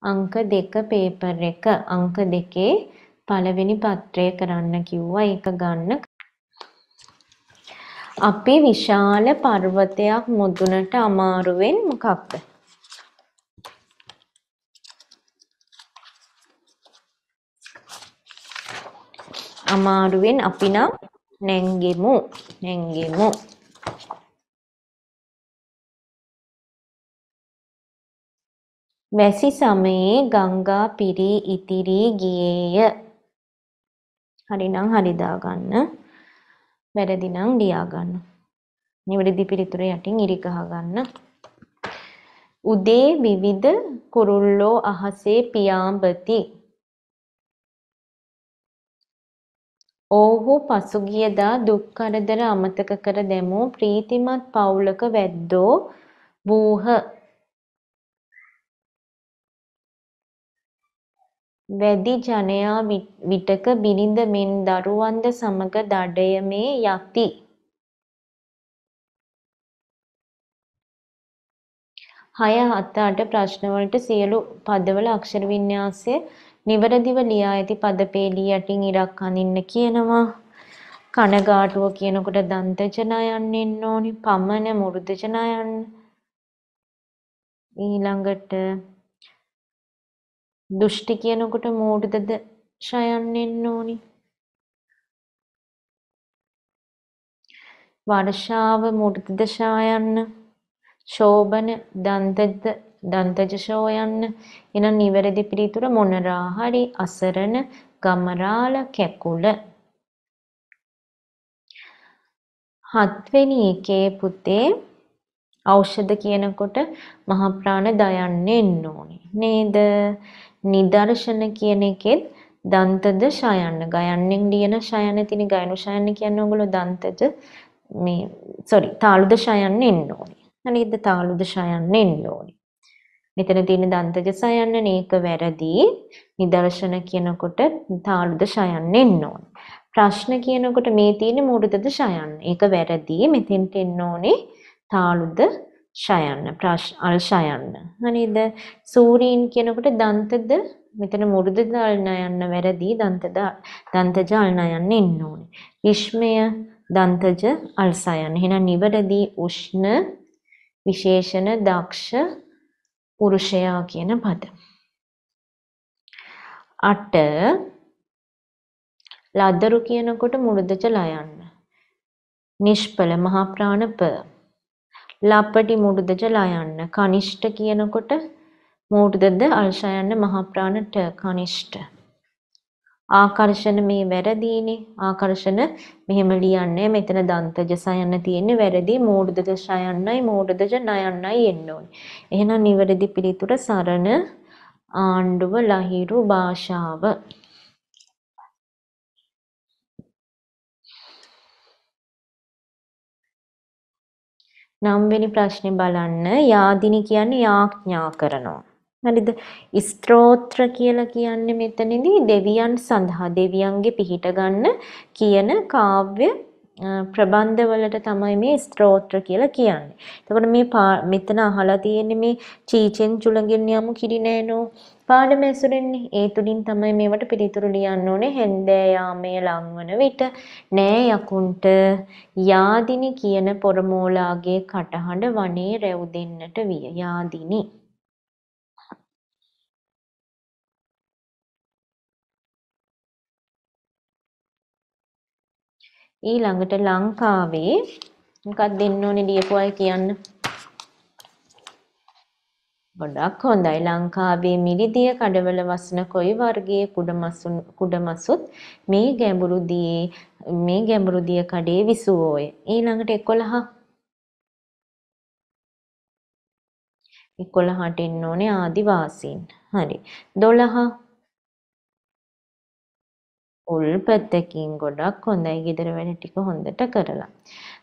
අංක දෙක පේපර් එක අංක දෙකේ පළවෙනි පත්‍රය කරන්න කිව්වා ඒක ගන්න අපි විශාල පර්වතයක් මුදුනට අමාරුවෙන් මොකක්ද අමාරුවෙන් අපි නම් නැංගෙමු නැංගෙමු වැසි සමයේ ගංගා පිරී ඉතිරී ගියේය. හරිනම් හරි දාගන්න. වැරදි නම් ලියා ගන්න. නිවැරදි පිළිතුර යටින් ඉරි ගහ ගන්න. උදේ විවිධ කුරුල්ලෝ අහසේ පියාඹති. ඔව්හු පසුගියදා දුක් කරදර අමතක කර දැමූ ප්‍රීතිමත් පවුලක වැද්දෝ වූහ. වැදි ජනයා විටක බිරිඳ මෙන් දරුවන්ද සමග දඩයමේ යති. හය හත අට ප්‍රශ්නවලට සියලු පදවල අක්ෂර වින්‍යාසය නිවරදිව ලියා ඇති පදපේලී යටින් ඉරක් අඳින්න කියනවා. කනගාටුව කියනකොට දන්තජනා යන්න එන්න ඕනි. පමන මුරුදජනා යන්න. ඊළඟට දෘෂ්ටි කියනකොට මූඩදද ශයන්නෙන්න ඕනි. වර්ෂාව මුර්ධද ශායන්න ශෝභන දන්තද දන්තජ ශෝයන්න එනම් නිවැරදි පිළිතුර මොනරා හරි අසරණ ගමරාල කැකුල හත්වෙනි එකේ පුතේ ඖෂධ කියනකොට මහා ප්‍රාණ දයන්නෙන්න ඕනේ නේද නිදර්ශන කියන එකෙත් දන්තද ශයන්න ගයන්නෙන් ලියන ශයන තියෙන ගයනු ශයන කියන්නේ ඔයගොල්ලෝ දන්තද මේ සෝරි තාලුද ශයන්න එන්න ඕනේ. හරිද තාලුද ශයන්න එන්න ඕනේ. මෙතන තියෙන දන්තජ ශයන්න නේක වැරදි. නිදර්ශන කියනකොට තාලුද ශයන්න එන්න ඕනේ. ප්‍රශ්න කියනකොට මේ තියෙන මූර්ධද ශයන්න. ඒක වැරදි. මෙතෙන්ට එන්න ඕනේ තාලුද ශයන්න අර්ශයන්න. හරිද? සූරීන් කියනකොට දන්තද මෙතන මුරුදු දල්නයන්න වැරදි දන්තද දන්තජ අල්නයන්න එන්න ඕනේ. විශ්මය දන්තජ අල්සයන්. එහෙනම් නිවැරදි උෂ්ණ විශේෂණ දක්ෂ පුරුෂයා කියන පද. අට ලදරු කියනකොට මුරුදජ ලයන්න. නිෂ්පල මහා ප්‍රාණප ලප්පටි මුරුදජ ලයන්න. කනිෂ්ඨ කියනකොට මුරුදද අල්ශයන්න මහප්‍රාණට කනිෂ්ඨ. ආකර්ෂණ මේ වැරදීනේ. ආකර්ෂණ මෙහෙම ලියන්නේ මෙතන දන්තජ සයන්න තියෙන්නේ වැරදි මුරුදජ සයන්නයි මුරුදජ නයන්නයි එන්න ඕනේ. එහෙනම් නිවැරදි පිළිතුර සරණ ආණ්ඩුව ලහිරු භාෂාව 9වෙනි ප්‍රශ්නේ බලන්න යාදිනි කියන්නේ යාඥා කරනවා. හරිද? ස්ත්‍රෝත්‍ර කියලා කියන්නේ මෙතනදී දෙවියන් සඳහා දෙවියන්ගේ පිහිට ගන්න කියන කාව්‍ය ප්‍රබන්ධ වලට තමයි මේ ස්ත්‍රෝත්‍ර කියලා කියන්නේ. එතකොට මේ මෙතන අහලා තියෙන්නේ මේ චීචෙන් චුලඟින් යමු කිරිනෑනෝ පාඩම ඇසුරෙන්නේ. ඒ තුලින් තමයි මේවට පිළිතුරු ලියන්න ඕනේ. හෙන්දෑ යාමයේ ලංවන විට නෑ යකුන්ට යාදිනි කියන පොරමෝලාගේ කටහඬ වනේ රැව් දෙන්නට විය. යාදිනි ඊළඟට ලංකාවේ මොකක් දෙන්න ඕනේ ලියපුවයි කියන්න. ගොඩක් හොඳයි ලංකාවේ මිරිදිය කඩවල වසන කොයි වර්ගයේ කුඩ මසුත් මේ ගැඹුරු දියේ මේ ගැඹුරු දිය කඩේ විසුවෝය. ඊළඟට 11 11ට එන්න ඕනේ ආදිවාසීන්. හරි. 12 උල් පැත්තකින් ගොඩක් හොඳයි ගෙදර වැඩ ටික හොඳට කරලා.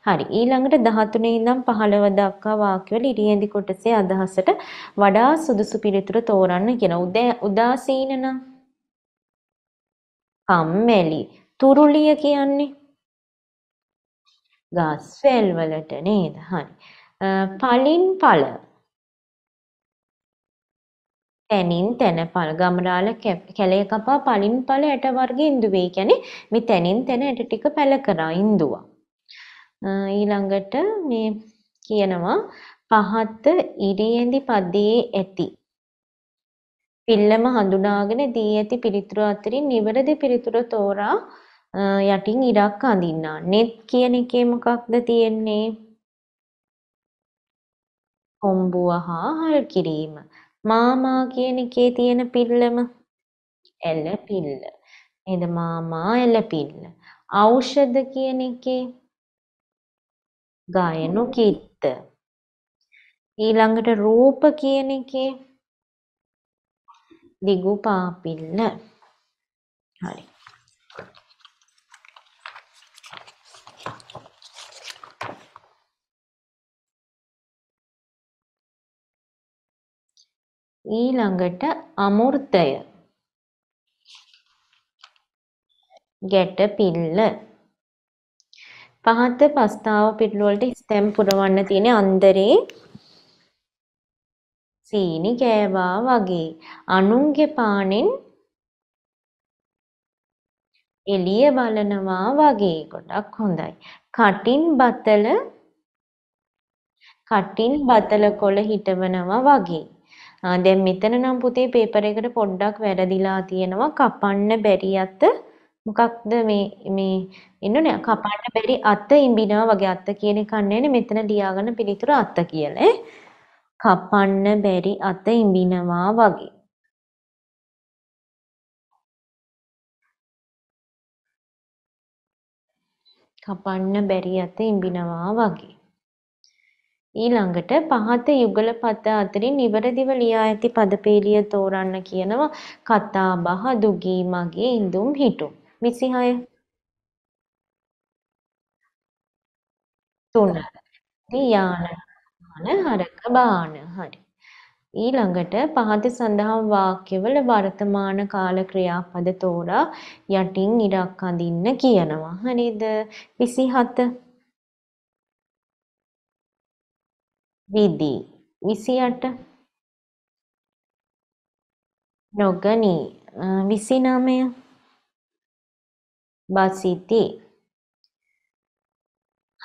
හරි. ඊළඟට 13 ඉඳන් 15 දක්වා වාක්‍යවල ඉරියේදි කොටසේ අදහසට වඩා සුදුසු පිළිතුර තෝරන්න කියන උදාසීන නම් කම්මැලි තුරුලිය කියන්නේ ගස් වලට නේද? හරි. පලින් පළ තැනින් තැන පල් ගමරාල කැලය කපා පලින් පල ඇට වර්ග ඉන්දුවේ කියන්නේ මේ තැනින් තැන ඇට ටික පැල කරා ඉන්දුවා. ඊළඟට මේ කියනවා පහත්ත ඉරියෙන්දි පදයේ ඇති පිල්ලම හඳුනාගෙන දී ඇති පිළිතුරු අතරින් නිවැරදි පිළිතුර තෝරා යටින් ඉරක් අඳින්නා. net කියන එකේ මොකක්ද තියෙන්නේ? කොම්බුව හා හල් කිරීම. මාමා කියන එකේ තියෙන පිල්ලම ඇල පිල්ල. නේද මාමා ඇල පිල්ල. ඖෂධ කියන එකේ ගායනු කිත්ත. ඊළඟට රූප කියන එකේ දිගු පාපිල්ල. හරි. ඊළඟට අමෘතය ගැටපිල්ල පහත පස්තාව පිටුල වලට ස්තැම් පුරවන්න තියෙන අන්දරේ සීනි කෑවා වගේ අනුන්ගේ පානෙන් එළිය බලනවා වගේ ගොඩක් හොඳයි. කටින් බතල කටින් බතල කොළ හිටවනවා වගේ. දැන් මෙතන නම් පුතේ පේපර් එකට පොඩ්ඩක් වැරදිලා තියෙනවා කපන්න බැරි අත මොකක්ද මේ මේ එන්නනේ කපන්න බැරි අත ඉඹිනවා වගේ අත කියන එකක් නෑනේ මෙතන ලියාගන්න පිළිතුර අත කියලා කපන්න බැරි අත ඉඹිනවා වගේ කපන්න බැරි අත ඉඹිනවා වගේ ඊළඟට පහත යුගල පත අතරින් නිවැරදිව ලියා ඇති පදපේලිය තෝරන්න කියනවා කතා බහ දුගී මගේ ඉඳුම් හිටු. විසිහය තුන දියාන හරක බාන හරි. ඊළඟට පහත සඳහන් වාක්‍යවල වර්තමාන කාල ක්‍රියාපද තෝරා යටින් ඉරක් අඳින්න කියනවා. හරිද? 27 විදී විසියට නොගනී විසිනමය බසිති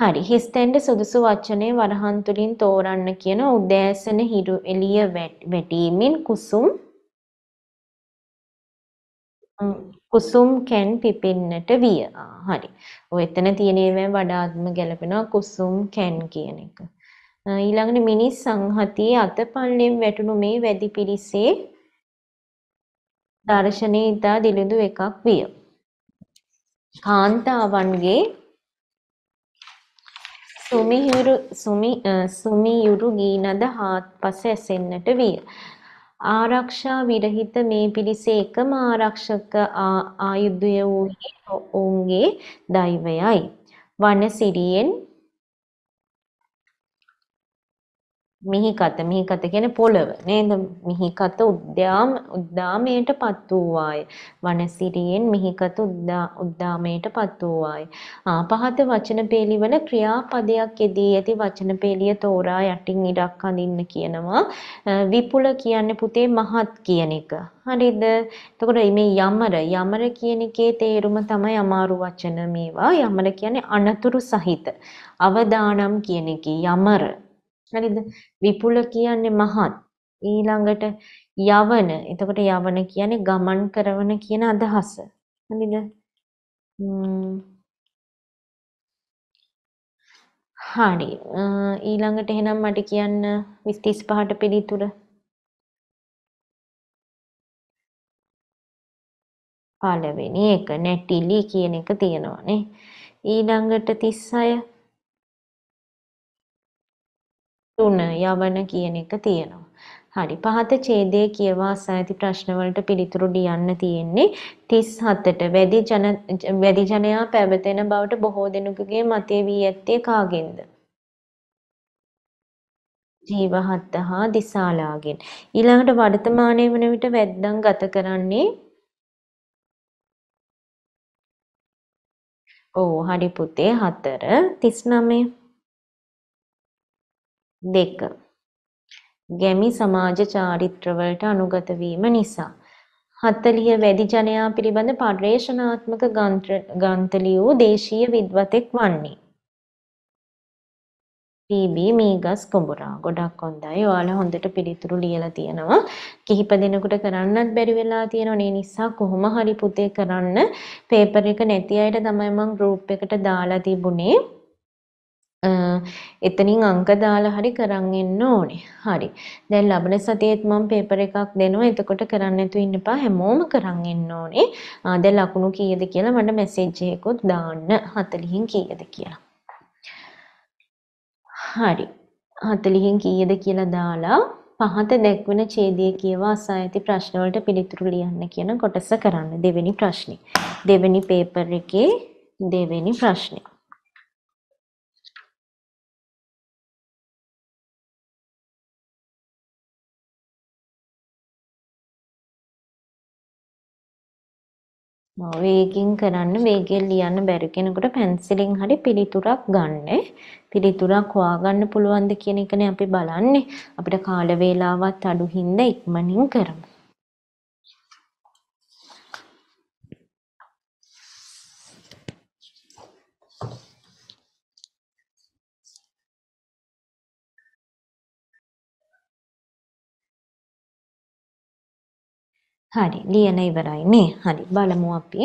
හරි හිස්තෙන්ට සුදුසු වචනේ වරහන් තුලින් තෝරන්න කියන උදෑසන හිරු එළිය වැටීමෙන් කුසුම් කුසුම් කැන් පිපෙන්නට විය. හරි. ඔය එතන තියෙන ඒවා වඩාත්ම ගැලපෙනවා කුසුම් කැන් කියන එක. ඊළඟට මිනිස් සංහතියේ අතපල්ලෙන් වැටුණු මේ වැඩි පිරිසේ දර්ශනයේ ඉතා දිලිඳු එකක් විය. කාන්තාවන්ගේ සුමිහිරු සුමි සුමියුරු ගීනද හාත්පස ඇසෙන්නට විය. ආරක්ෂා විරහිත මේ පිරිසේ එකම ආරක්ෂක ආයුධය වූයේ ඔවුන්ගේ දෛවයයි. වනසිරියෙන් මිහිකත මිහිකත කියන්නේ පොළව නේද මිහිකත උද්දාම උද්දාමයට පත් වූවාය වනසිරියෙන් මිහිකත උද්දාමයට පත් වූවාය ආපහත වචන පෙළිවල ක්‍රියාපදයක් යෙදී ඇති වචන පෙළිය තෝරා යටින් ඉඩක් අඳින්න කියනවා විපුල කියන්නේ පුතේ මහත් කියන එක හරිද එතකොට මේ යමර යමර කියන එකේ තේරුම තමයි අමාරු වචන මේවා යමර කියන්නේ අනතුරු සහිත අවදානම් කියන එකේ යමර හරිද? විපුල කියන්නේ මහත්. ඊළඟට යවන. එතකොට යවන කියන්නේ ගමන් කරන කියන අදහස. හරිද? හරි. ඊළඟට එහෙනම් මට කියන්න 20 35ට පිළිතුර. පළවෙනි එක නැටිලි කියන එක තියෙනවානේ. ඊළඟට 36 තුන යවන කියන එක තියෙනවා. හරි පහත ඡේදයේ කියවා ඇති ප්‍රශ්න වලට පිළිතුරු ලියන්න තියෙන්නේ 37ට වැඩි ජන වැඩි ජනයා පැවතෙන බවට බොහෝ දෙනෙකුගේ මතය වී ඇත්තේ කාගෙන්ද? ජීවහත් හා දිසාලාගෙන්. ඊළඟට වර්තමානයේ වන විට වැද්දන් ගත කරන්නේ ඕ හරි පුතේ 4 39 දෙක ගැමි සමාජ චාරිත්‍රවලට අනුගත වීම නිසා 40 වැඩි ජනයා පිළිබඳ පර්යේෂණාත්මක ග්‍රන්ථ ලියූ දේශීය විද්වතෙක් වන්නේ PB මීගස් කුඹුරා ගොඩක් හොඳයි. ඔයාලා හොඳට පිළිතුරු ලියලා තියෙනවා. කිහිප දිනකට කරන්නත් බැරි වෙලා තියෙනනේ නිසා කොහොම හරි පුතේ කරන්න. පේපර් එක නැති අයට තමයි මම ගෲප් එකට දාලා තිබුණේ. එතනින් අංක දාලා හරි කරන් එන්න ඕනේ. හරි. දැන් ලබන සතියේත් මම පේපර් එකක් දෙනවා. එතකොට කරන්න නැතුව ඉන්න එපා. හැමෝම කරන් එන්න ඕනේ. දැන් ලකුණු කීයද කියලා මට මැසේජ් එකකුත් දාන්න. 40න් කීයද කියලා. හරි. 40න් කීයද කියලා දාලා පහත දැක්වෙන ඡේදයේ කියවා අසා ඇති ප්‍රශ්න වලට පිළිතුරු ලියන්න කියන කොටස කරන්න දෙවෙනි ප්‍රශ්නේ. දෙවෙනි පේපර් එකේ දෙවෙනි ප්‍රශ්නේ. වේගෙන් කරන්න වේගෙන් ලියන්න බැරි කෙනෙකුට පැන්සිලෙන් හරි පිළිතුරක් ගන්න. පිළිතුරක් හොයාගන්න පුළුවන්ද කියන එකනේ අපි බලන්නේ. අපිට කාල වේලාවත් අඩු හින්දා ඉක්මනින් කරමු. හරි ලියන ඉවරයි නේ. හරි බලමු අපි.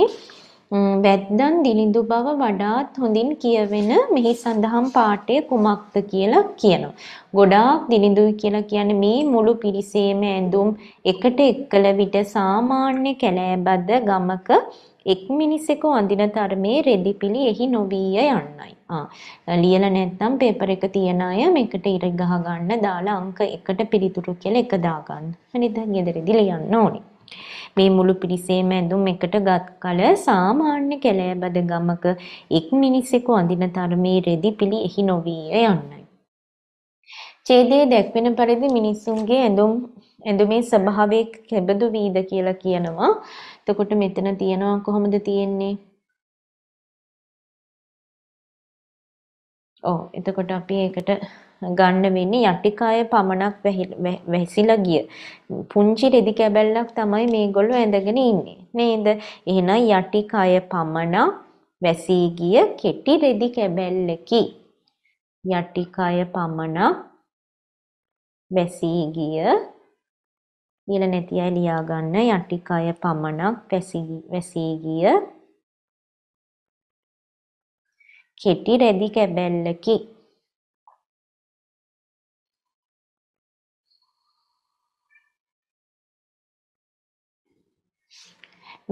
වැද්දන් දිලිඳු බව වඩාත් හොඳින් කියවෙන මෙහි සඳහන් පාඩේ කුමක්ද කියලා කියනවා. ගොඩාක් දිලිඳුයි කියලා කියන්නේ මේ මුළු පිරිසේම ඇඳුම් එකට එක්කල විට සාමාන්‍ය කැලෑබද ගමක එක් මිනිසෙකු අඳින තරමේ රෙදිපිලි එහි නොවිය යන්නයි. ආ ලියලා නැත්නම් පේපර් එක තියන අය මේකට ඉර ගහ ගන්න දාලා අංක එකට පිළිතුරු කියලා එක දා ගන්න. හරිද? ගෙදරදී ලියන්න ඕනේ. මේ මුළු පිරිසේම ඇඳුම් එකට ගත් කල සාමාන්‍ය කැලෑබද ගමක එක් මිනිසෙකු අඳින තරමේ රෙදි පිළි එහි නොවීය යන්නයි. ඡේදයේ දැක්වෙන පරිදි මිනිසුන්ගේ ඇඳුම් ඇඳුමේ ස්වභාවය කෙබඳු වීද කියලා කියනවා. එතකොට මෙතන තියනවා කොහොමද තියෙන්නේ? ඔව් එතකොට අපි ඒකට ගන්න වෙන්නේ යටිකාය පමණක් වැහිසිලා ගිය පුංචි රෙදි කැබැල්ලක් තමයි මේගොල්ලෝ ඇඳගෙන ඉන්නේ නේද එහෙනම් යටිකාය පමණක් වැසී ගිය කෙටි රෙදි කැබැල්ලකි යටිකාය පමණක් වැසී ගිය ඉල නැති අය ලියා ගන්න යටිකාය පමණක් වැසී ගිය කෙටි රෙදි කැබැල්ලකි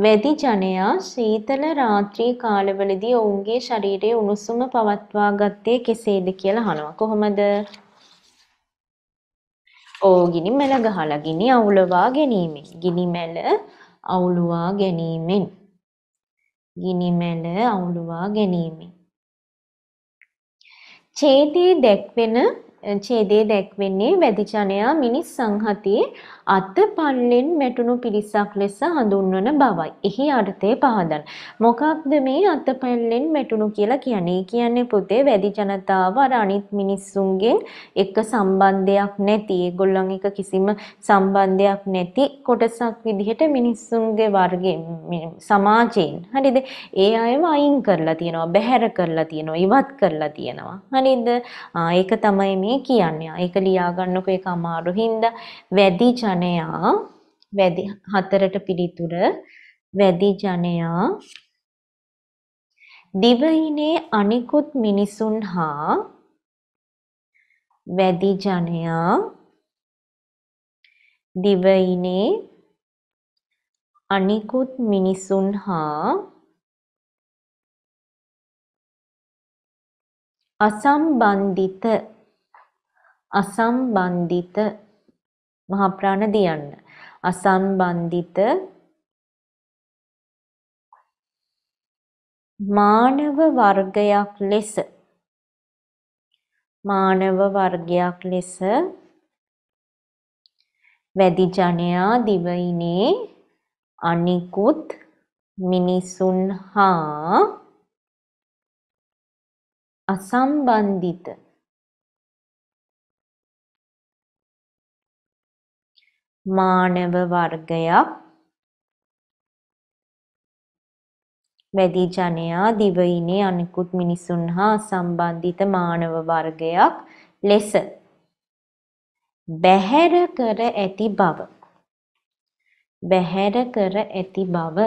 වැදි ජනයා සීතල රාත්‍රී කාලවලදී ඔවුන්ගේ ශරීරයේ උණුසුම පවත්වා ගත්තේ කෙසේද කියලා අහනවා. කොහොමද? ඕ ගිනි මැල ගහලා ගිනි අවුලවා ගැනීමෙන්. ගිනි මැල අවුලවා ගැනීමෙන්. ගිනි මැල අවුලවා ගැනීමෙන්. ඡේදයේ දැක්වෙන ඡේදයේ දැක්වෙන්නේ වැදිජනයා මිනිස් සංහතියේ අත් පල්ලෙන් වැටුණු පිරිසක් ලෙස හඳුන්වන බවයි. එහි අර්ථය පහදන්න. මොකක්ද මේ අත් පල්ලෙන් වැටුණු කියලා කියන්නේ? කියන්නේ පුතේ වැදි ජනතාව අර අනිත් මිනිස්සුන්ගෙන් එක්ක සම්බන්ධයක් නැති, ඒගොල්ලන් එක්ක කිසිම සම්බන්ධයක් නැති කොටසක් විදිහට මිනිස්සුන්ගේ වර්ගයෙන් සමාජයෙන් හරිද? ඒ අයව අයින් කරලා තියෙනවා, බැහැර කරලා තියෙනවා, ඉවත් කරලා තියෙනවා. හරිද? ඒක තමයි මේ මේ කියන්නේ. ඒක ලියාගන්නකො ඒක අමාරු හින්දා වැඩි ජනයා වැඩි හතරට පිළිතුර වැඩි ජනයා දිවයිනේ අනිකුත් මිනිසුන් හා වැඩි ජනයා දිවයිනේ අනිකුත් මිනිසුන් හා අසම්බන්ධිත අසම්බන්ධිත මහප්‍රාණ දියන්න. අසම්බන්ධිත මානව වර්ගයක් ලෙස මානව වර්ගයක් ලෙස වැඩි ජනයා දිවයිනේ අනිකුත් මිනිසුන් හා අසම්බන්ධිත මානව වර්ගයක් වැඩි ජනයා දිවයිනේ අනිකුත් මිනිසුන් හා සම්බන්ධිත මානව වර්ගයක් ලෙස බැහැර කර ඇති බව බැහැර කර ඇති බව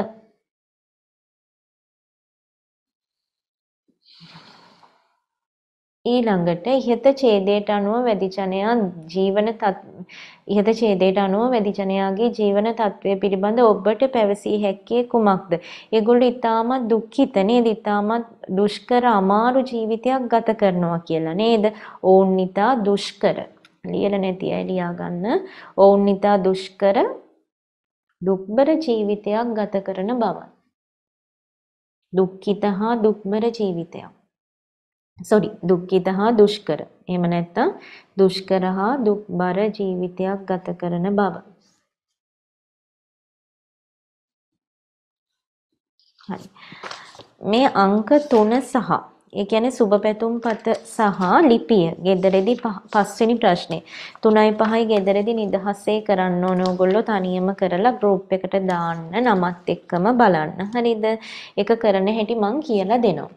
ඊළඟට ඉහත ඡේදයට අනුව වැඩිචනයා ජීවන ඉහත ඡේදයට අනුව වැඩිචනයාගේ ජීවන తත්වය පිළිබඳ ඔබට පැවසිය හැක්කේ කුමක්ද? ඒගොල්ලෝ ඊටමත් දුක්ඛිත නේද? ඊටමත් දුෂ්කර අමාරු ජීවිතයක් ගත කරනවා කියලා නේද? ඕන් ඊටා දුෂ්කර. ලියලා නැති අය ලියා ගන්න. ඕන් ඊටා දුෂ්කර දුක්බර ජීවිතයක් ගත කරන බව. දුක්ඛිත හා දුක්බර ජීවිතයක්. සොරි දුක්ඛිත හා දුෂ්කර. එහෙම නැත්නම් දුෂ්කර හා දුක්බර ජීවිතයක් ගත කරන බව. හරි. මේ අංක 3 සහ ඒ කියන්නේ සුබ පැතුම් පත සහ ලිපිය. gederedi පස්වෙනි ප්‍රශ්නේ. 3යි 5යි gederedi නිදහසේ කරන්න ඕන ඕගොල්ලෝ තනියම කරලා group එකට දාන්න නමත් එක්කම බලන්න. හරිද? ඒක කරන හැටි මම කියලා දෙනවා.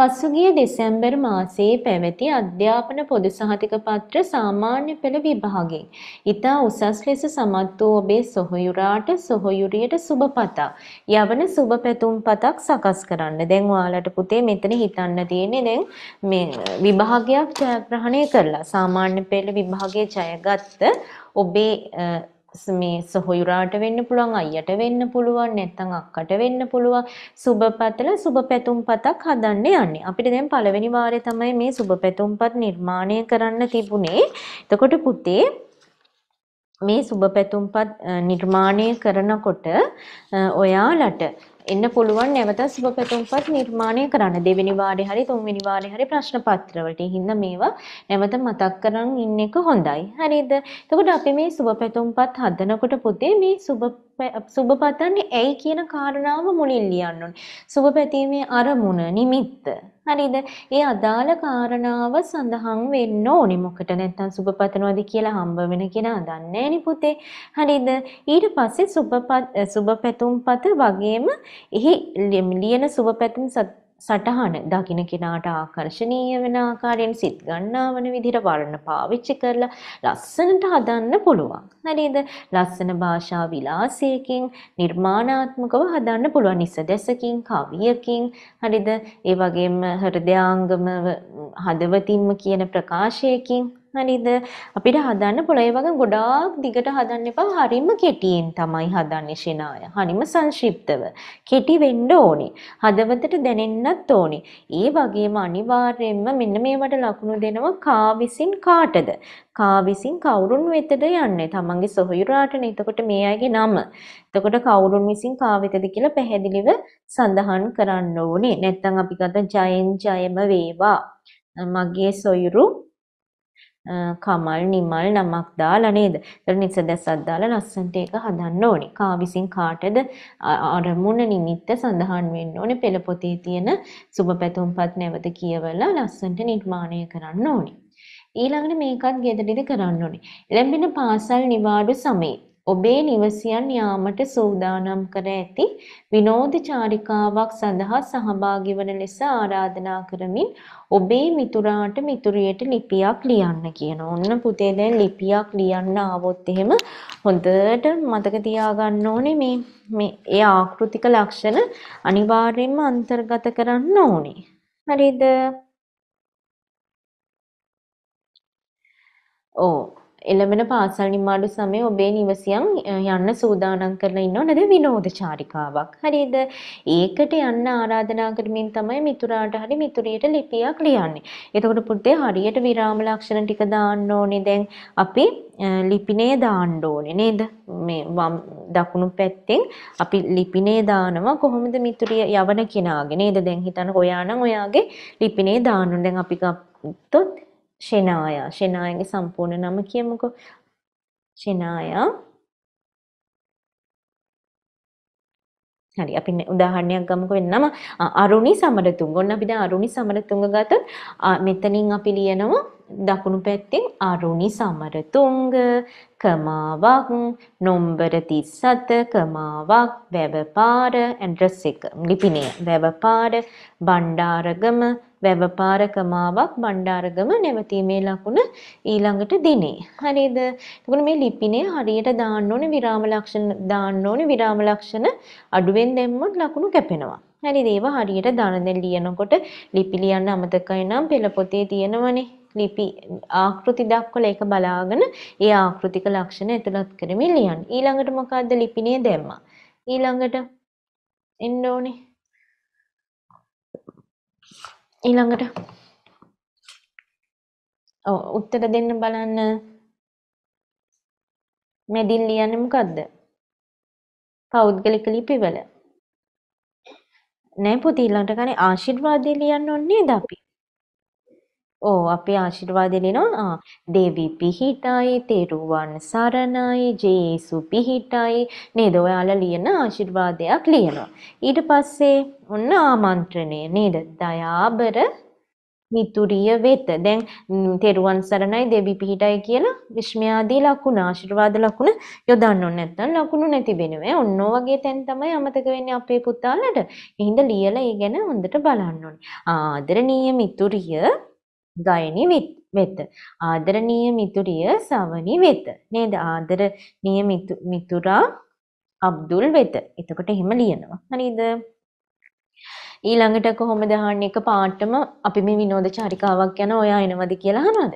පසුගිය දෙසැම්බර් මාසයේ පැවති අධ්‍යාපන පොදු සහතික පත්‍ර සාමාන්‍ය පෙළ විභාගයෙන් ඉතා උසස් ලෙස සමත් වූ ඔබේ සොහොයුරාට සොහොයුරියට සුබ පතක් යවන සුබ පැතුම් පතක් සකස් කරන්න. දැන් ඔයාලට පුතේ මෙතන හිතන්න තියෙන්නේ දැන් මේ විභාගයක් ජයග්‍රහණය කරලා සාමාන්‍ය පෙළ විභාගයේ ජයගත්ත ඔබේ මේ සොහොයුරාට වෙන්න පුළුවන් අයියට වෙන්න පුළුවන් නැත්නම් අක්කට වෙන්න පුළුවන් සුබපතල සුබපැතුම් පතක් හදන්න යන්නේ අපිට දැන් පළවෙනි වාරේ තමයි මේ සුබපැතුම්පත් නිර්මාණය කරන්න තිබුණේ එතකොට පුතේ මේ සුබපැතුම්පත් නිර්මාණය කරනකොට ඔයාලට එන්න පුළුවන් නැවත සුබ පැතුම්පත් නිර්මාණය කරන්න දෙවෙනි වාරේ හරි තුන්වෙනි වාරේ හරි ප්‍රශ්න පත්‍ර වලට. හින්දා මේවා නැවත මතක් කරන් ඉන්න එක හොඳයි. හරිද? එතකොට අපි මේ සුබ පැතුම්පත් හදනකොට පුතේ මේ සුබ සුබ පතන්නේ ඇයි කියන කාරණාව මුලින් ලියන්න ඕනේ. සුබ පැතීමේ අරමුණ, නිමිත්ත. හරිද? ඒ අදාළ කාරණාව සඳහන් වෙන්න ඕනේ. මොකට නැත්තම් සුබ පතනවාද කියලා හම්බ වෙන කෙනා දන්නේ නැහැ පුතේ. හරිද? ඊට පස්සේ සුබ සුබ පැතුම්පත වගේම එහි ලියන සුබ පැතුම් සටහන දකින්න කෙනාට ආකර්ශනීය වෙන ආකාරයෙන් සිත් ගන්නා වන විදිහට වර්ණ පාවිච්චි කරලා ලස්සනට හදන්න පුළුවන්. හරිද? ලස්සන භාෂා විලාසයකින් නිර්මාණාත්මකව හදන්න පුළුවන්. නිසදැසකින්, කවියකින්, හරිද? ඒ වගේම හෘදයාංගම හදවතින්ම කියන ප්‍රකාශයකින් හරිද අපිට හදන්න පොළොය වගේ ගොඩාක් දිගට හදන්න එපා හරිම කෙටියෙන් තමයි හදන්නේ ශිනාය හරිම සංක්ෂිප්තව කෙටි වෙන්න ඕනේ හදවතට දැනෙන්නත් ඕනේ ඒ වගේම අනිවාර්යයෙන්ම මෙන්න මේවට ලකුණු දෙනවා කා විසින් කාටද කා විසින් කවුරුන් වෙතද යන්නේ තමන්ගේ සොහොයුරාටනේ එතකොට මේ අයගේ නම එතකොට කවුරුන් විසින් කා වෙතද කියලා පැහැදිලිව සඳහන් කරන්න ඕනේ නැත්නම් අපි ගත ජයෙන් ජයම වේවා මගේ සොයුරු කමල් නිමල් නමක් දාලා නේද? ඒතර නිසදැසක් දාලා ලස්සනට ඒක හදන්න ඕනේ. කා විසින් කාටද අරමුණ නිමිත්ත සඳහන් වෙන්න ඕනේ. පෙළ පොතේ තියෙන සුබපැතුම්පත් නැවත කියවලා ලස්සනට නිර්මාණය කරන්න ඕනේ. ඊළඟට මේකත් ගෙදරින් කරන්න ඕනේ. ලැබෙන පාසල් නිවාඩු සමයේ ඔබේ නිවසියන් යාමට සූදානම් කර ඇති විනෝද චාරිකාවක් සඳහා සහභාගී වන ලෙස ආරාධනා කරමින් ඔබේ මිතුරාට මිතුරියට ලිපියක් ලියන්න කියන. ඔන්න පුතේ දැන් ලිපියක් ලියන්න ආවොත් එහෙම හොඳට මතක තියාගන්න ඕනේ මේ මේ ඒ ආකෘතික ලක්ෂණ අනිවාර්යයෙන්ම අන්තර්ගත කරන්න ඕනේ. හරිද? ඕ එළඹෙන පාසල් නිමාඩු සමය ඔබේ නිවසියන් යන්න සූදානම් කරලා ඉන්නව නේද විනෝද චාරිකාවක්. හරිද? ඒකට යන්න ආරාධනා කරමින් තමයි මිතුරාට හරි මිතුරියට ලිපියක් ලියන්නේ. එතකොට පුතේ හරියට විරාම ලක්ෂණ ටික දාන්න ඕනේ. දැන් අපි ලිපිනේ දාන්න ඕනේ නේද? මේ වම් දකුණු පැත්තෙන් අපි ලිපිනේ දානවා කොහොමද මිතුරිය යවන කෙනාගේ නේද? දැන් හිතන්න ඔයා නම් ඔයාගේ ලිපිනේ දාන්න. දැන් අපි ගත්තොත් ෂෙනායා. ෂෙනායාගේ සම්පූර්ණ නම කියමුකෝ. ෂෙනායා. හරි අපි උදාහරණයක් ගමුකෝ වෙනම අරුණි සමරතුංග. ඔන්න අපි දැන් අරුණි සමරතුංග ගත්තොත් මෙතනින් අපි ලියනවා දකුණු පැත්තෙන් අරුණි සමරතුංග කමාවක් නොම්බර 37 කමාවක් වැවපාර ඇඩ්‍රස් එක ලිපිනේ වැවපාර බණ්ඩාරගම වැවපාරකමාවක් බණ්ඩාරගම නැවතීමේ ලකුණ ඊළඟට දිනේ. හරිද? එතකොට මේ ලිපිනේ හරියට දාන්න ඕනේ විරාම ලක්ෂණ දාන්න ඕනේ විරාම ලක්ෂණ අඩුවෙන් දැම්මොත් ලකුණු කැපෙනවා. හරිද? ඒවා හරියට දාන දැන් ලියනකොට ලිපි ලියන්න අමතකයි නම් පෙළ පොතේ තියෙනවනේ. ලිපි ආකෘති දක්වලා ඒක බලාගෙන ඒ ආකෘතික ලක්ෂණ එතුලත් කරමින් ලියන්න. ඊළඟට මොකද්ද ලිපිනේ දැම්මා. ඊළඟට එන්න ඕනේ ඊළඟට ඔව් උත්තර දෙන්න බලන්න මෙදින් ලියන්නේ මොකද්ද පෞද්ගලික ලිපිවල නෑ පුතේ ඊළඟට කනේ ආශිර්වාදේ ලියන්න ඕනේ නේද අපි ඕ අපි ආශිර්වාද දෙනවා දේවි පිහිටයි තෙරුවන් සරණයි ජේසු පිහිටයි නේද ඔයාලා ලියන ආශිර්වාදයක් ලියනවා ඊට පස්සේ ඔන්න ආමන්ත්‍රණය නේද දයාබර මිතුරිය වෙත දැන් තෙරුවන් සරණයි දෙවි පිහිටයි කියලා විශ්මයාදී ලකුණ ආශිර්වාද ලකුණ යොදන්න ඕනේ නැත්නම් ලකුණු නැති වෙනවා. ඔන්න වගේ තැන් තමයි අමතක වෙන්නේ අපේ පුතාලට. එහෙනම් ලියලා ඒ ගැන හොඳට බලන්න ඕනේ. ආදරණීය මිතුරිය ගයනි වෙත. ආදරණීය මිතුරිය සවනි වෙත. නේද? ආදරණීය මිතුරා අබ්දුල් වෙත. එතකොට එහෙම ලියනවා. හරිද? ඊළඟට කොහොමද අහන්නේ එක පාටම අපි මේ විනෝද චාරිකාවක් යන ඔයා එනවද කියලා අහනවද?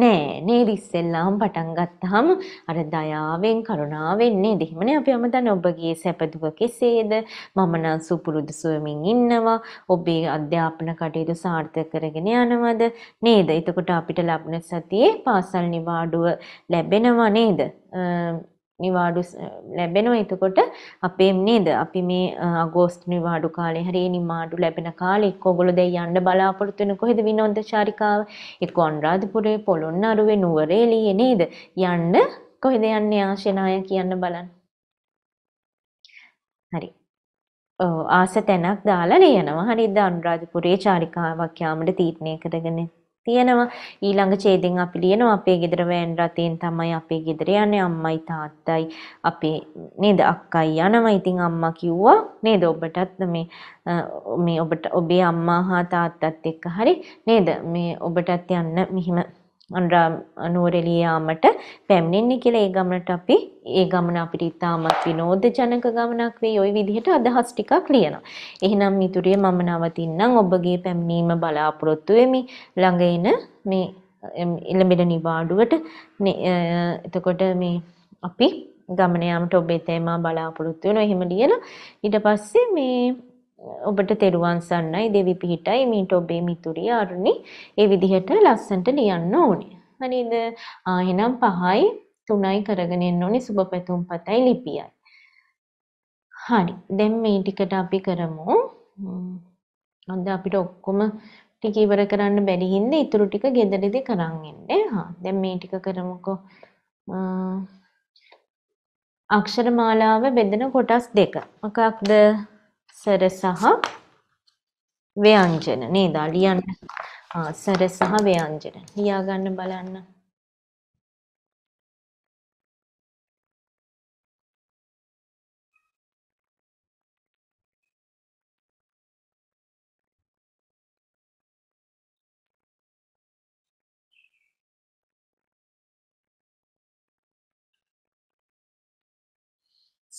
නෑ නේද ඉස්සෙල්ලාම පටන් ගත්තාම අර දයාවෙන් කරුණාවෙන් නේද එහෙමනේ අපි අමතන ඔබගේ සැපදුව කෙසේද මම නම් සුපුරුදු සුවමින් ඉන්නවා ඔබේ අධ්‍යාපන කටයුතු සාර්ථක කරගෙන යනවද නේද එතකොට අපිට ලබන සතියේ පාසල් නිවාඩුව ලැබෙනවා නේද නිවාඩු ලැබෙනවා. එතකොට අපේ නේද අපි මේ අගෝස්තු නිවාඩු කාලේ හරි නිවාඩු ලැබෙන කාලේ එක්ක ඔයගොල්ලෝ දැන් යන්න බලාපොරොත්තු වෙන කොහෙද විනෝද චාරිකාව? එක්ක අනුරාධපුරේ, පොළොන්නරුවේ, නුවරඑළියේ නේද? යන්න කොහෙද යන්නේ ආශනාය කියන්න බලන්න. හරි. ආස තැනක් දාලා ලියනවා. හරිද? අනුරාධපුරේ චාරිකාවක් යාමට තීරණය කරගෙන. තියෙනවා ඊළඟ ඡේදෙන් අපි ලියනවා අපේ ගෙදර වෑන් රථයෙන් තමයි අපේ ගෙදර යන්නේ අම්මයි තාත්තයි අපේ නේද අක්කයි යනවා ඉතින් අම්මා කිව්වා නේද ඔබටත් මේ මේ ඔබට ඔබේ අම්මා හා තාත්තත් එක්ක හරි නේද මේ ඔබටත් යන්න මෙහිම අනුරාම නුවරඑළිය යාමට පැමිණෙන්නේ කියලා ඒ ගමනට අපි ඒ ගමන අපිට ඉතාමත් විනෝදජනක ගමනක් වෙයි ওই විදිහට අදහස් ටිකක් ලියනවා. එහෙනම් මිතුරිය මම නවතින්නම් ඔබගේ පැමිණීම බලාපොරොත්තු වෙමි. ළඟ එන මේ එළඹෙන නිවාඩුවට එතකොට මේ අපි ගමන යාමට ඔබේ තේමා බලාපොරොත්තු වෙනවා. එහෙම ලියලා ඊට පස්සේ මේ ඔබට තෙරුවන් සන්නයි දෙවි පිහිටයි මීට ඔබේ මිතුරිය අරුණි ඒ විදිහට ලස්සන්ට ලියන්න ඕනේ. හරිද? ආ එහෙනම් 5යි 3යි කරගෙන යන්න ඕනේ සුබ පැතුම් පතයි ලිපියයි. හරි. දැන් මේ ටිකට අපි කරමු. අද අපිට ඔක්කොම ටික ඉවර කරන්න බැරි හින්දා ඉතුරු ටික ගෙදරදී කරන් ඉන්නේ. හා දැන් මේ ටික කරමුකෝ. අක්ෂර මාලාව බෙදෙන කොටස් දෙක. මොකක්ද? සර සහ ව්‍යංජන නේද? ලියන්න. සර සහ ව්‍යංජන. ලියා ගන්න බලන්න.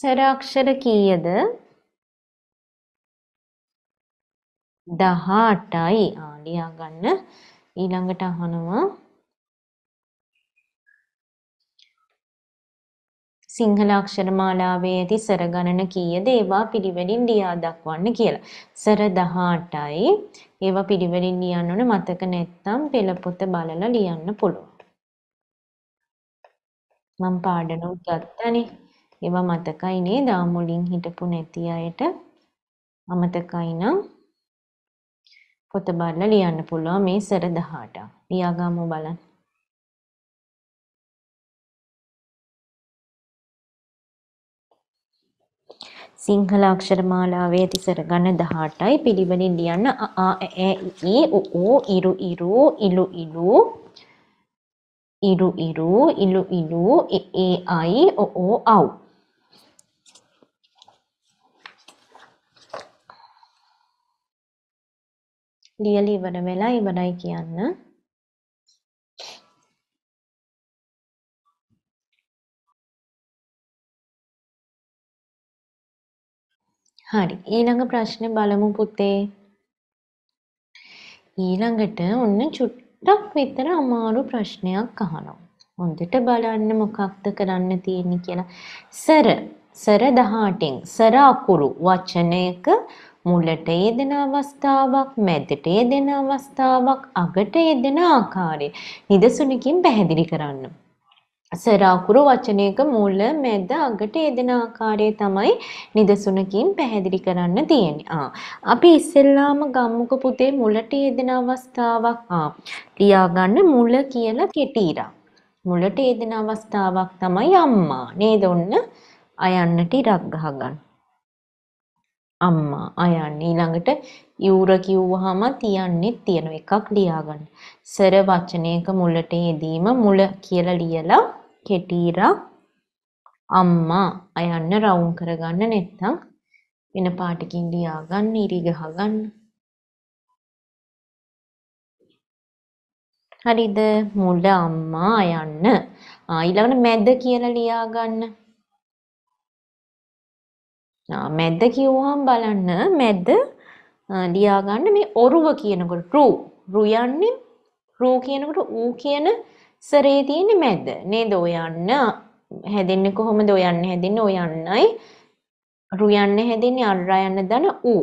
සර අක්ෂර කීයද? 18යි. ආ ලියා ගන්න. ඊළඟට අහනවා සිංහල අක්ෂර මාලාවේ ඇති සර ගණන කීයද ඒවා පිළිවෙලින් ලියා දක්වන්න කියලා. සර 18යි. ඒවා පිළිවෙලින් ලියන්න ඕන මතක නැත්නම් පෙළ පොත බලලා ලියන්න පුළුවන්. මම පාඩනොත් ගත්තනේ. ඒවා මතකයි නේද? මුලින් හිටපු නැති අයට අමතකයි නම් පොත බලලා ලියන්න පුළුවන් මේ සැර 18ක්. ලියාගමු බලන්න. සිංහල අක්ෂර මාලාවේ ඇති සැර ගණ 18යි පිළිවෙලින් ලියන්න අ ආ ඈ ඊ ඌ ඌ ඉරු ඉරු ඉලු ඉලු ඉරු ඉරු ඉලු ඉලු ඒ ඒ අයි ඔ ඕ අව් ලියලා ඉවර වෙලා ඉවරයි කියන්න. හරි. ඊළඟ ප්‍රශ්නේ බලමු පුතේ. ඊළඟට ඔන්න චුට්ටක් විතර අමාරු ප්‍රශ්නයක් අහනවා. හොඳට බලන්න මොකක්ද කරන්න තියෙන්නේ කියලා. සර සර 18න් සර අකුරු වචනයක මුලට යෙදෙන අවස්ථාවක් මැදට යෙදෙන අවස්ථාවක් අගට යෙදෙන ආකාරය නිදසුනකින් පැහැදිලි කරන්න. සරාකුරු වචනයක මුල මැද අගට යෙදෙන ආකාරය තමයි නිදසුනකින් පැහැදිලි කරන්න තියෙන්නේ. ආ අපි ඉස්සෙල්ලාම ගම්මුක පුතේ මුලට යෙදෙන අවස්ථාවක් ආ ලියාගන්න මුල කියලා කෙටි මුලට යෙදෙන අවස්ථාවක් තමයි අම්මා. නේද ඔන්න අයන්නට ඉරක් ගහගන්න. අම්මා අයන් ඊළඟට යූර කිව්වහම තියන්නෙත් තියෙන එකක් ලියාගන්න. සර වචනයක මුලට යෙදීම මුල කියලා ලියලා කෙටීරා අම්මා අයන්න රවුම් කරගන්න නැත්තම් වෙන පාටකින් ලියාගන්න ඉරි ගහගන්න. හරිද මුල අම්මා අයන්න ඊළඟට මැද කියලා ලියාගන්න. මැද්ද කිව්වහම බලන්න මැද්ද ලියාගන්න මේ ඔරුව කියනකොට රූ රුයන්නේ රූ කියනකොට ඌ කියන සරේ තියෙන්නේ මැද්ද නේද ඔයන්න හැදෙන්නේ කොහොමද ඔයන්න හැදෙන්නේ ඔයන්නයි රුයන්න හැදෙන්නේ අල්රා යන්න දන ඌ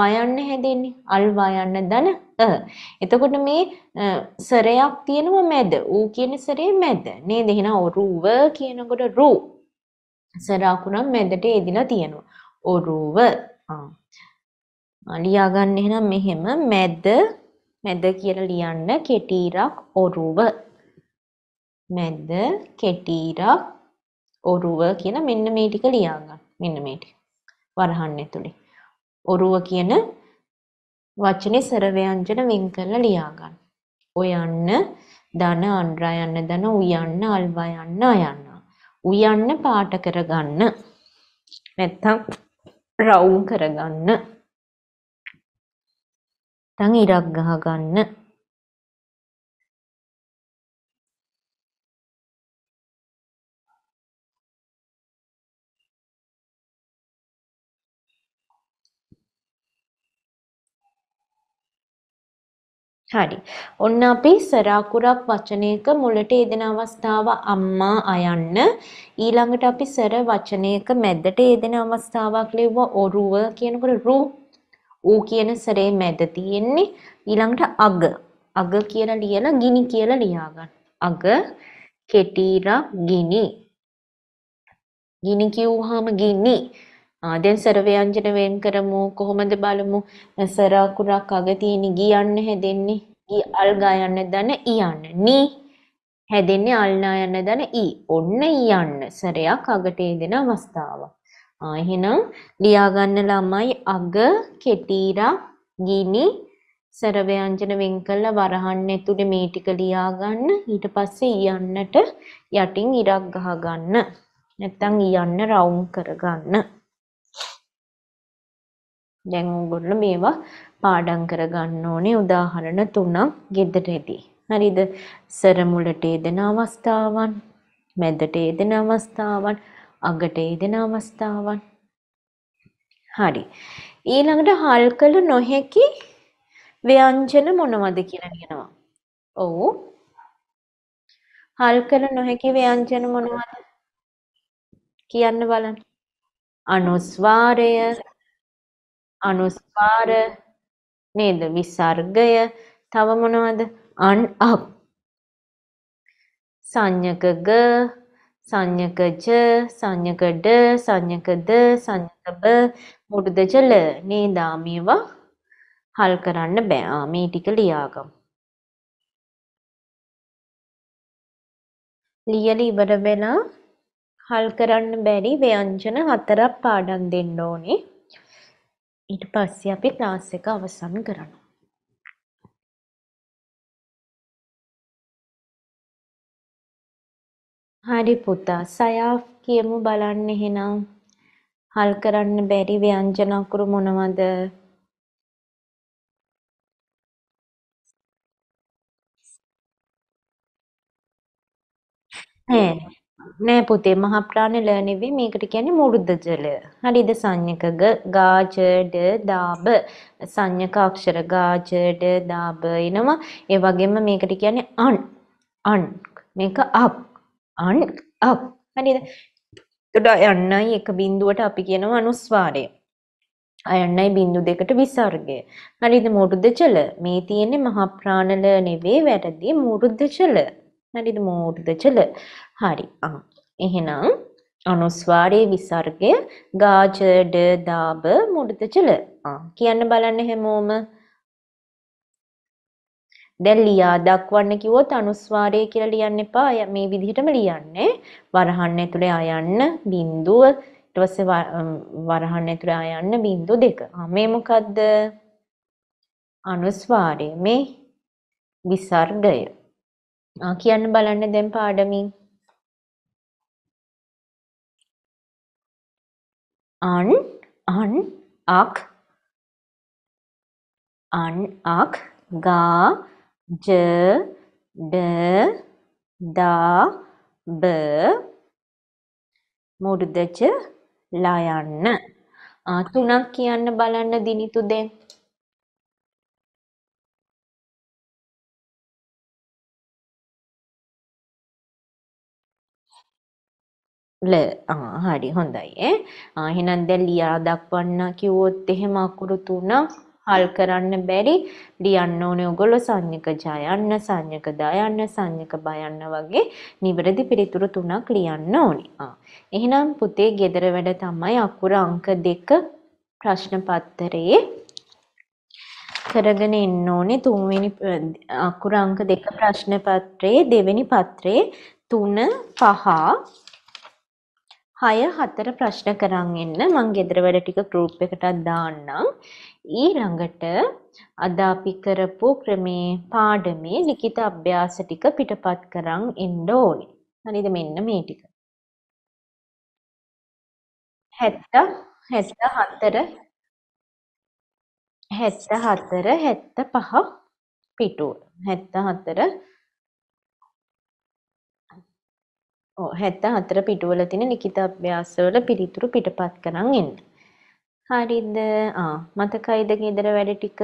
වයන්න හැදෙන්නේ අල්වා යන්න දන අ එතකොට මේ සරයක් තියෙනවා මැද ඌ කියන සරේ මැද නේද එහෙනම් ඔරුව කියනකොට රූ සර අකුණක් මැදට එදිලා තියෙනවා ඔරුව ලියාගන්න එහෙනම් මෙහෙම මැද මැද කියලා ලියන්න කෙටීරක් ඔරුව මැද කෙටීරක් ඔරුව කියන මෙන්න මේ ටික ලියාගන්න මෙන්න මේ ටික වරහන් ඇතුලේ ඔරුව කියන වචනේ සර ව්‍යංජන වෙන් කරලා ලියාගන්න ඔයන්න ධන අන්රා යන්න ධන උයන්න අල්වා යන්න අයන්න උයන්න පාට කරගන්න නැත්තම් රවුම් කරගන්න. නැත්නම් ඉරක් ගහගන්න. හරි. ඔන්න අපි සරාකුරක් වචනයක මුලට යෙදෙන අවස්ථාව අම්මා අයන්න ඊළඟට අපි සර වචනයක මැද්දට යෙදෙන අවස්ථාවක් ලිව්ව ඔරුව කියනකොට රු ඌ කියන සරේ මැද තියෙන්නේ ඊළඟට අග අග කියලා ලියලා ගිනි කියලා ලියා ගන්න. අග කෙටිරක් ගිනි. ගිනි කියුවාම ගිනි දැන් සරව්‍යංජන වෙන් කරමු කොහොමද බලමු සර අකුරක් අග තියෙන ගියන්න හැදෙන්නේ ගි අල් ගායන්න දන ඉයන්න නී හැදෙන්නේ අල්නා යන දන ඊ ඔන්න ඉයන්න සරයක් අගට එදෙන අවස්ථාව. එහෙනම් ලියා ගන්න ළමයි අග කෙටීරා ගිනි සරව්‍යංජන වෙන් කළා වරහන් ඇතුලේ මේ ටික ලියා ගන්න ඊට පස්සේ ඉයන්නට යටින් ඉරක් ගහ ගන්න නැත්නම් ඉයන්න රවුම් කර ගන්න දැන් ඕගොල්ලෝ මේවා පාඩම් කරගන්න ඕනේ උදාහරණ තුනක් ගෙදරදී. හරිද? සර මුලට එදෙන අවස්ථාවන්, මැදට එදෙන අවස්ථාවන්, අගට එදෙන අවස්ථාවන්. හරි. ඊළඟට හල් කළ නොහැකි ව්‍යංජන මොනවද කියලා කියනවා. ඔව්. හල් කළ නොහැකි ව්‍යංජන මොනවද? කියන්න බලන්න. අනුස්වාරය අනුස්පාර නේද විසර්ගය තව මොනවද අන් අප් සංඥක ග සංඥක ජ සංඥක ඩ සංඥක ද සංඥක බ මුඩුද ජල නේද මේවා හල් කරන්න බෑ මේ ටික ලියාගමු ලියලා ඉවර වෙලා හල් කරන්න බැරි ව්‍යංජන හතරක් පාඩම් දෙන්න ඕනේ ඊට පස්සේ අපි ක්ලාස් එක අවසන් කරනවා. හරි පුතා සයාෆ් කියමු බලන්න එහෙනම්. හල් කරන්න බැරි ව්‍යංජන අකුරු මොනවද? ඈ නෑ පුතේ මහ ප්‍රාණ ලර්නෙවි මේකට කියන්නේ මුරුද්ද ජල. හරිද සංයක ගාජඩ දාබ සංයක අක්ෂර ගාජඩ දාබ එනවා. ඒ වගේම මේකට කියන්නේ අන් අන් මේක අප් අන් අප් හරිද? එතකොට යන්නයි එක බිඳුවට අපි කියනවා අනුස්වාරය. අයන්නයි බින්දු දෙකට විසර්ගය. හරිද මූරුද්ද ජල. මේ තියෙන්නේ මහා ප්‍රාණල නෙවේ වැරදි මූරුද්ද ජල. හරිද මූර්ධජල. හරි. එහෙනම් අනුස්වාරයේ විසර්ගය ගාජ ඩ දාබ මූර්ධජල. කියන්න බලන්න හැමෝම. දැන් ලියා දක්වන්න කිව්වොත් අනුස්වාරය කියලා ලියන්න එපා. මේ විදිහටම ලියන්නේ. වරහන් ඇතුලේ ආයන්න බිඳුව ඊට පස්සේ වරහන් ඇතුලේ ආයන්න බිඳු දෙක. මේ මොකද්ද? අනුස්වාරය මේ විසර්ගය. කියන්න බලන්න දැන් පාඩමින්. අන් අන් අක් අන් අක් ගා ජ ඩ දා බ මුර්ධජ ලයන්න තුනක් කියන්න බලන්න දිනිතු දැන් ල හරි හොඳයි ඈ එහෙනම් දැන් ලියා දක්වන්න කිව්වොත් එහෙම අකුරු තුනක් හල් කරන්න බැරි ලියන්න ඕනේ ඔයගොල්ලෝ සංයක ජයන්න සංයක දයන්න සංයක බයන්න වගේ නිවැරදි පිළිතුරු තුනක් ලියන්න ඕනේ. ආ එහෙනම් පුතේ gedara වැඩ තමයි අකුර අංක දෙක ප්‍රශ්න පත්‍රයේ කරගෙන ඉන්න ඕනේ තුන්වෙනි අකුර අංක දෙක ප්‍රශ්න පත්‍රයේ දෙවෙනි පත්‍රයේ 3 5 හය හතර ප්‍රශ්න කරන් එන්න මං ගෙදර වැඩ ටික ගෲප් එකටත් දාන්නම් ඊළඟට අද අපි කරපු ක්‍රමේ පාඩමේ ලිඛිත අභ්‍යාස ටික පිටපත් කරන් එන්න ඕනේ හරිද මෙන්න මේ ටික 70 74 74 75 පිටුව 74 හැත්ත හතර පිටුවල තින ලිඛිත අභ්‍යාසවල පිළිතුරු පිටපත් කරන් එන්න. හරිද? ආ මතකයිද ගෙදර වැඩ ටික?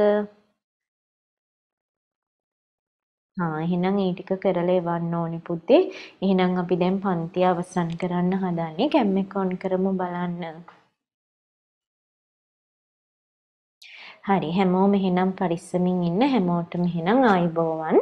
ආ එහෙනම් ඒ ටික කරලා එවන්න ඕනි පුතේ. එහෙනම් අපි දැන් පන්ති අවසන් කරන්න හදන්නේ. කැම් එක ඔන් කරමු බලන්න. හරි හැමෝම එහෙනම් පරිස්සමින් ඉන්න හැමෝටම එහෙනම් ආයුබෝවන්.